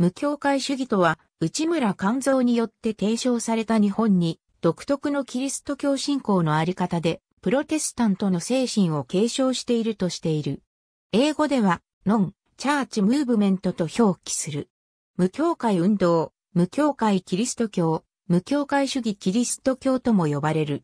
無教会主義とは、内村勘蔵によって提唱された日本に、独特のキリスト教信仰のあり方で、プロテスタントの精神を継承しているとしている。英語では、ノン、チャーチムーブメントと表記する。無教会運動、無教会キリスト教、無教会主義キリスト教とも呼ばれる。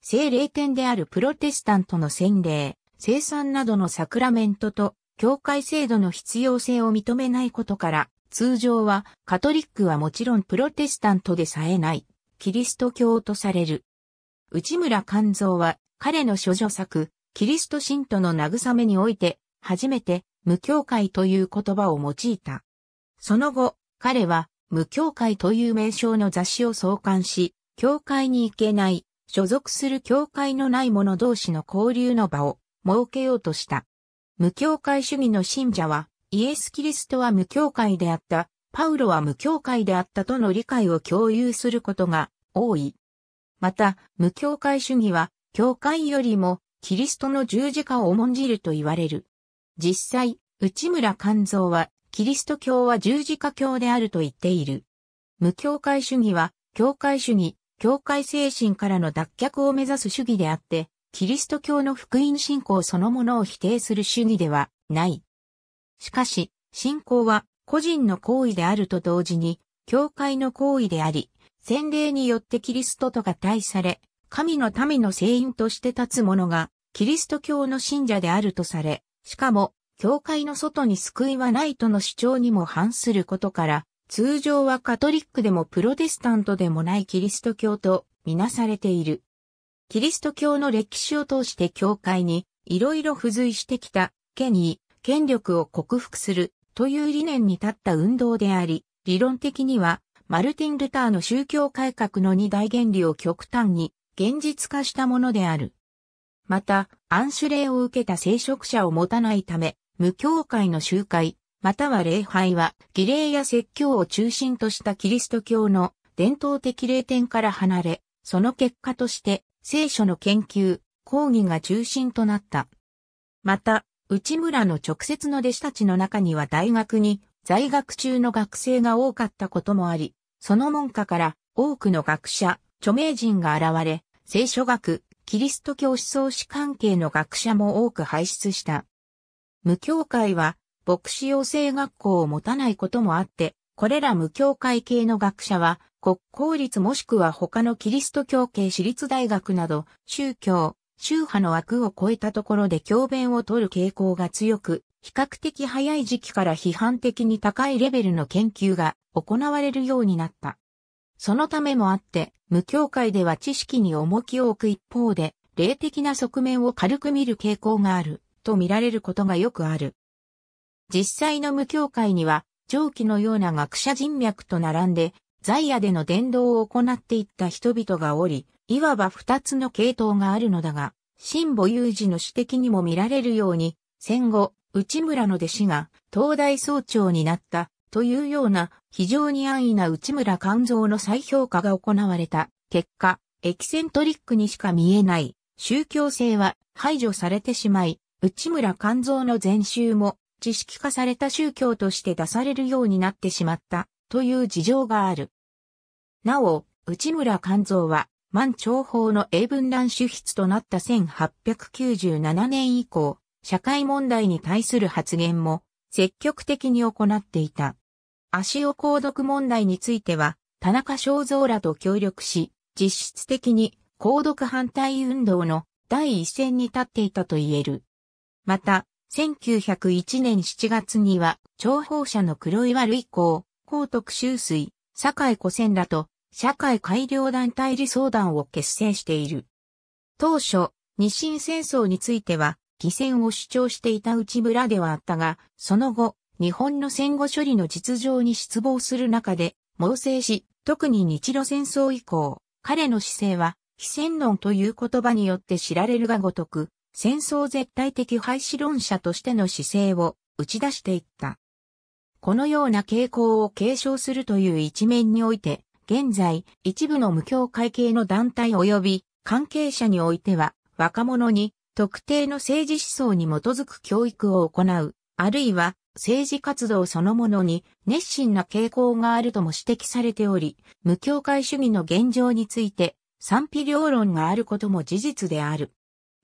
聖霊典であるプロテスタントの洗礼、生産などのサクラメントと、教会制度の必要性を認めないことから、通常はカトリックはもちろんプロテスタントでさえない、キリスト教とされる。内村勘蔵は彼の諸女作、キリスト信徒の慰めにおいて、初めて無教会という言葉を用いた。その後、彼は無教会という名称の雑誌を創刊し、教会に行けない、所属する教会のない者同士の交流の場を設けようとした。無教会主義の信者はイエス・キリストは無教会であった、パウロは無教会であったとの理解を共有することが多い。また、無教会主義は、教会よりも、キリストの十字架を重んじると言われる。実際、内村勘蔵は、キリスト教は十字架教であると言っている。無教会主義は、教会主義、教会精神からの脱却を目指す主義であって、キリスト教の福音信仰そのものを否定する主義ではない。しかし、信仰は個人の行為であると同時に、教会の行為であり、洗礼によってキリストとが対され、神の民の聖員として立つ者が、キリスト教の信者であるとされ、しかも、教会の外に救いはないとの主張にも反することから、通常はカトリックでもプロテスタントでもないキリスト教とみなされている。キリスト教の歴史を通して教会にいろいろ付随してきた権威、権力を克服するという理念に立った運動であり、理論的には、マルティン・ルターの宗教改革の二大原理を極端に現実化したものである。また、暗種令を受けた聖職者を持たないため、無教会の集会、または礼拝は、儀礼や説教を中心としたキリスト教の伝統的霊典から離れ、その結果として、聖書の研究、講義が中心となった。また、内村の直接の弟子たちの中には大学に在学中の学生が多かったこともあり、その門下から多くの学者、著名人が現れ、聖書学、キリスト教思想史関係の学者も多く輩出した。無教会は、牧師養成学校を持たないこともあって、これら無教会系の学者は、国公立もしくは他のキリスト教系私立大学など、宗教、宗派の枠を超えたところで教鞭を取る傾向が強く、比較的早い時期から批判的に高いレベルの研究が行われるようになった。そのためもあって、無教会では知識に重きを置く一方で、霊的な側面を軽く見る傾向がある、と見られることがよくある。実際の無教会には、上記のような学者人脈と並んで、在野での伝道を行っていった人々がおり、いわば二つの系統があるのだが、新母有事の指摘にも見られるように、戦後、内村の弟子が東大総長になったというような非常に安易な内村勘蔵の再評価が行われた結果、エキセントリックにしか見えない宗教性は排除されてしまい、内村勘蔵の全集も知識化された宗教として出されるようになってしまったという事情がある。なお、内村勘蔵は満朝法の英文欄主筆となった1897年以降、社会問題に対する発言も積極的に行っていた。足尾鉱毒問題については、田中正造らと協力し、実質的に鉱毒反対運動の第一線に立っていたと言える。また、1901年7月には、諜報者の黒岩類行、高徳修水、酒井古仙らと社会改良団体理相談を結成している。当初、日清戦争については、犠戦を主張していた内村ではあったが、その後、日本の戦後処理の実情に失望する中で、猛省し、特に日露戦争以降、彼の姿勢は、非戦論という言葉によって知られるがごとく、戦争絶対的廃止論者としての姿勢を打ち出していった。このような傾向を継承するという一面において、現在、一部の無教会系の団体及び関係者においては、若者に特定の政治思想に基づく教育を行う、あるいは政治活動そのものに熱心な傾向があるとも指摘されており、無教会主義の現状について賛否両論があることも事実である。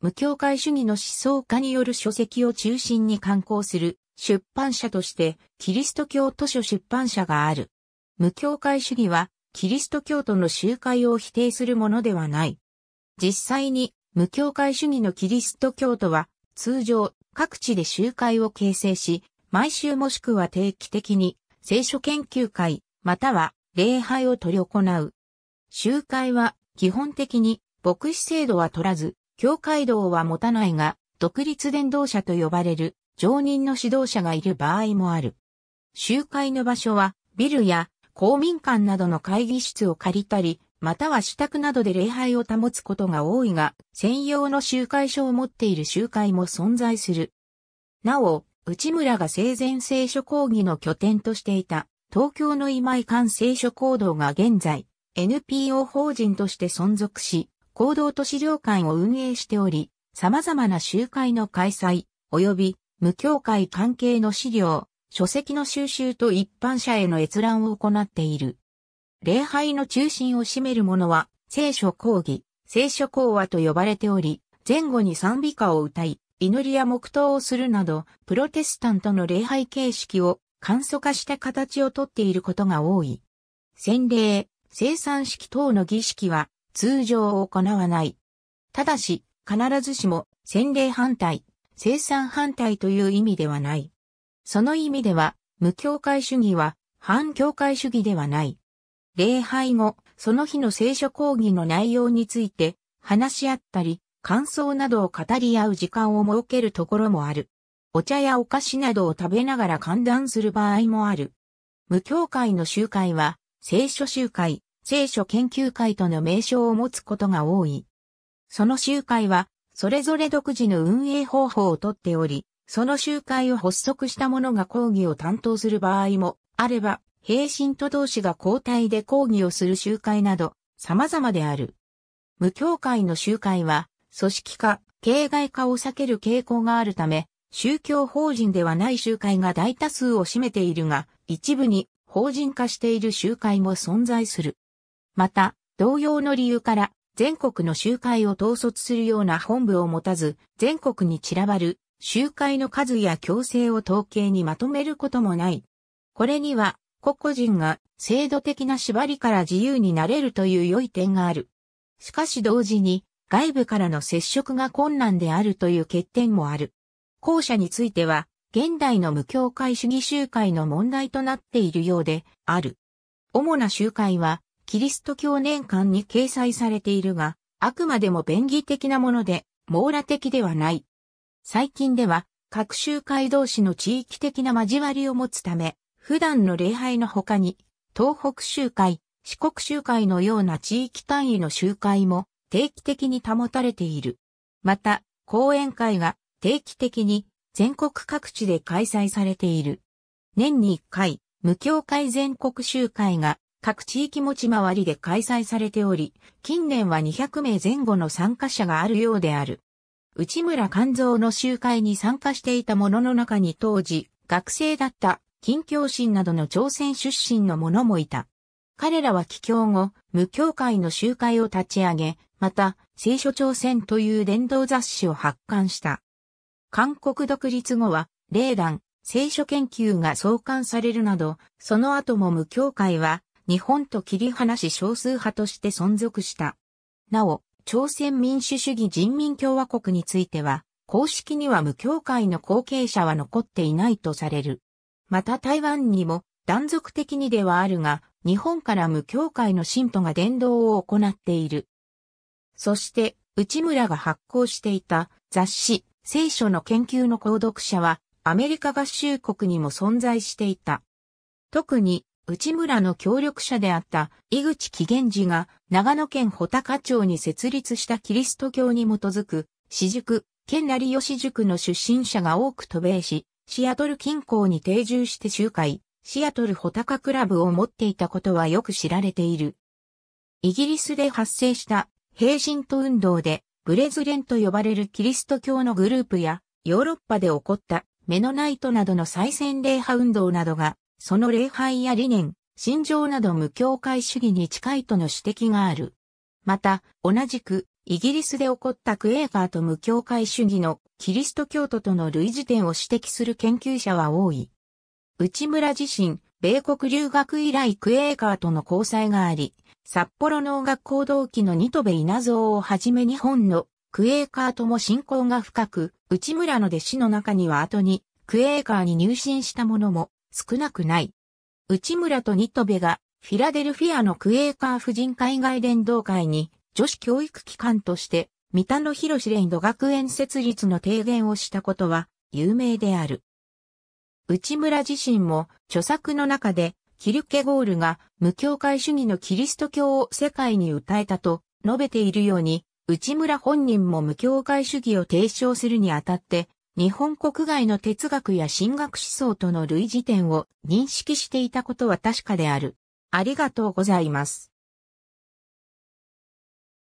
無教会主義の思想家による書籍を中心に刊行する出版社としてキリスト教図書出版社がある。無教会主義はキリスト教徒の集会を否定するものではない。実際に、無教会主義のキリスト教徒は、通常、各地で集会を形成し、毎週もしくは定期的に、聖書研究会、または、礼拝を取り行う。集会は、基本的に、牧師制度は取らず、教会道は持たないが、独立伝道者と呼ばれる、常任の指導者がいる場合もある。集会の場所は、ビルや公民館などの会議室を借りたり、または支度などで礼拝を保つことが多いが、専用の集会所を持っている集会も存在する。なお、内村が生前聖書講義の拠点としていた、東京の今井館聖書講堂が現在、NPO 法人として存続し、行動都市領館を運営しており、様々な集会の開催、及び無教会関係の資料、書籍の収集と一般者への閲覧を行っている。礼拝の中心を占めるものは、聖書講義、聖書講話と呼ばれており、前後に賛美歌を歌い、祈りや黙祷をするなど、プロテスタントの礼拝形式を簡素化した形をとっていることが多い。洗礼、生産式等の儀式は通常行わない。ただし、必ずしも洗礼反対、生産反対という意味ではない。その意味では、無教会主義は、反教会主義ではない。礼拝後、その日の聖書講義の内容について、話し合ったり、感想などを語り合う時間を設けるところもある。お茶やお菓子などを食べながら歓談する場合もある。無教会の集会は、聖書集会、聖書研究会との名称を持つことが多い。その集会は、それぞれ独自の運営方法をとっており、その集会を発足した者が講義を担当する場合もあれば、平信徒同士が交代で講義をする集会など、様々である。無教会の集会は、組織化、形骸化を避ける傾向があるため、宗教法人ではない集会が大多数を占めているが、一部に法人化している集会も存在する。また、同様の理由から、全国の集会を統率するような本部を持たず、全国に散らばる集会の数や強制を統計にまとめることもない。これには、個々人が制度的な縛りから自由になれるという良い点がある。しかし同時に、外部からの接触が困難であるという欠点もある。後者については、現代の無教会主義集会の問題となっているようである。主な集会は、キリスト教年間に掲載されているが、あくまでも便宜的なもので、網羅的ではない。最近では、各集会同士の地域的な交わりを持つため、普段の礼拝の他に、東北集会、四国集会のような地域単位の集会も定期的に保たれている。また、講演会が定期的に全国各地で開催されている。年に1回、無教会全国集会が各地域持ち回りで開催されており、近年は200名前後の参加者があるようである。内村勘蔵の集会に参加していた者の中に当時、学生だった近教心などの朝鮮出身の者もいた。彼らは帰郷後、無教会の集会を立ち上げ、また、聖書朝鮮という伝道雑誌を発刊した。韓国独立後は、霊団、聖書研究が創刊されるなど、その後も無教会は、日本と切り離し少数派として存続した。なお、朝鮮民主主義人民共和国については、公式には無教会の後継者は残っていないとされる。また台湾にも断続的にではあるが、日本から無教会の信徒が伝道を行っている。そして、内村が発行していた雑誌、聖書の研究の購読者は、アメリカ合衆国にも存在していた。特に、内村の協力者であった井口紀元寺が長野県穂高町に設立したキリスト教に基づく、私塾、県成吉塾の出身者が多く渡米し、シアトル近郊に定住して集会、シアトル穂高クラブを持っていたことはよく知られている。イギリスで発生した平信徒運動でブレズレンと呼ばれるキリスト教のグループやヨーロッパで起こったメノナイトなどの再戦礼派運動などがその礼拝や理念、信条など無教会主義に近いとの指摘がある。また、同じく、イギリスで起こったクエーカーと無教会主義のキリスト教徒との類似点を指摘する研究者は多い。内村自身、米国留学以来クエーカーとの交際があり、札幌農学校同期のニトベ稲造をはじめ日本のクエーカーとも親交が深く、内村の弟子の中には後にクエーカーに入信した者も少なくない。内村とニトベがフィラデルフィアのクエーカー婦人海外連動会に女子教育機関として三田野博士連土学園設立の提言をしたことは有名である。内村自身も著作の中でキルケゴールが無教会主義のキリスト教を世界に歌えたと述べているように、内村本人も無教会主義を提唱するにあたって日本国外の哲学や神学思想との類似点を認識していたことは確かである。ありがとうございます。